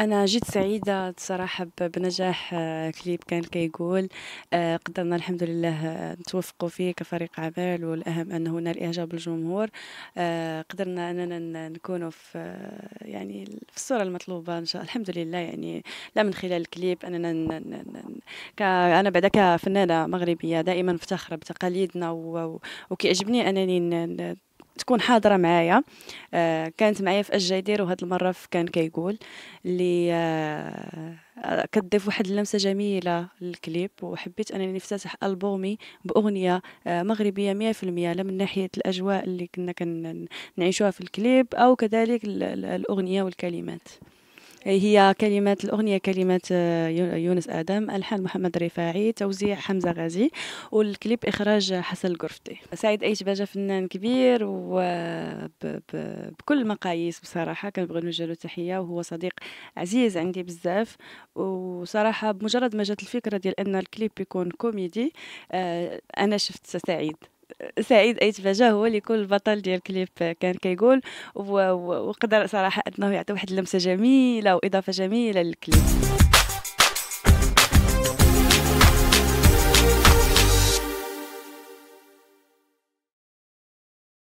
انا جيت سعيده صراحه بنجاح آه، كليب كان كيقول آه، قدرنا الحمد لله آه، نتوفقوا فيه كفريق عمل والاهم انه نال اعجاب الجمهور قدرنا اننا نكونوا في يعني في الصوره المطلوبه ان شاء الله الحمد لله يعني لا من خلال الكليب اننا انا بعدا كفنانه مغربيه دائما مفتخره بتقاليدنا وكيعجبني انني تكون حاضره معايا آه، كانت معايا في الجدير وهاد المره كان كيقول اللي آه، كتضيف واحد اللمسه جميله للكليب وحبيت انني نفتتح البومي باغنيه آه، مغربيه 100% لا من ناحيه الاجواء اللي كنا كنعيشوها في الكليب او كذلك الاغنيه والكلمات إيه، هي كلمات الأغنية كلمات آه، يونس آدم ألحان محمد رفاعي توزيع حمزة غازي والكليب إخراج حسن القرفتي سعيد أيش باجا فنان كبير آه، بكل المقاييس بصراحة كنبغي نوجه تحية وهو صديق عزيز عندي بزاف وصراحة بمجرد ما جات الفكرة ديال أن الكليب يكون كوميدي آه، أنا شفت سعيد سعيد اي تفاجا هو اللي كل البطل ديال الكليب كان كيقول وقدر صراحه انه يعطي واحد اللمسه جميله واضافه جميله للكليب